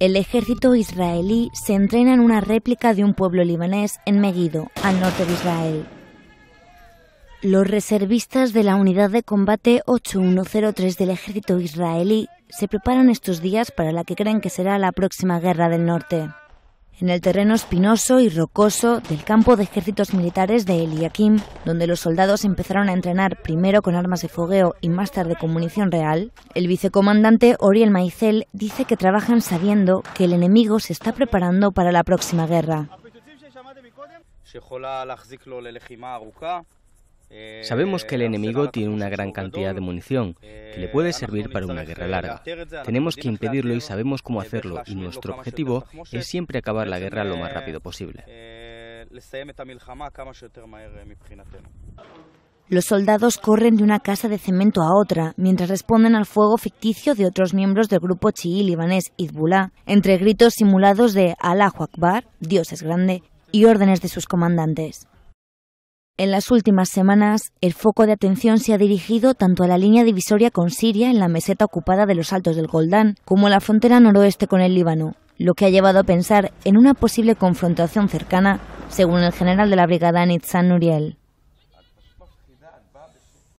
el ejército israelí se entrena en una réplica de un pueblo libanés en Megiddo, al norte de Israel. Los reservistas de la Unidad de Combate 8103 del ejército israelí se preparan estos días para la que creen que será la próxima guerra del norte en el terreno espinoso y rocoso del campo de ejércitos militares de Eliakim, donde los soldados empezaron a entrenar primero con armas de fogueo y más tarde con munición real, el vicecomandante Oriel Maicel dice que trabajan sabiendo que el enemigo se está preparando para la próxima guerra. Sabemos que el eh, enemigo tiene una gran cantidad de munición que le eh, puede servir para una guerra larga. Eh, Tenemos que impedirlo y sabemos cómo hacerlo y nuestro objetivo es siempre acabar la guerra lo más rápido posible. Los soldados corren de una casa de cemento a otra mientras responden al fuego ficticio de otros miembros del grupo chií libanés Hezbollah, entre gritos simulados de Allahu Akbar, Dios es grande, y órdenes de sus comandantes. En las últimas semanas, el foco de atención se ha dirigido tanto a la línea divisoria con Siria en la meseta ocupada de los Altos del Goldán, como a la frontera noroeste con el Líbano, lo que ha llevado a pensar en una posible confrontación cercana, según el general de la brigada Nitzan Nuriel.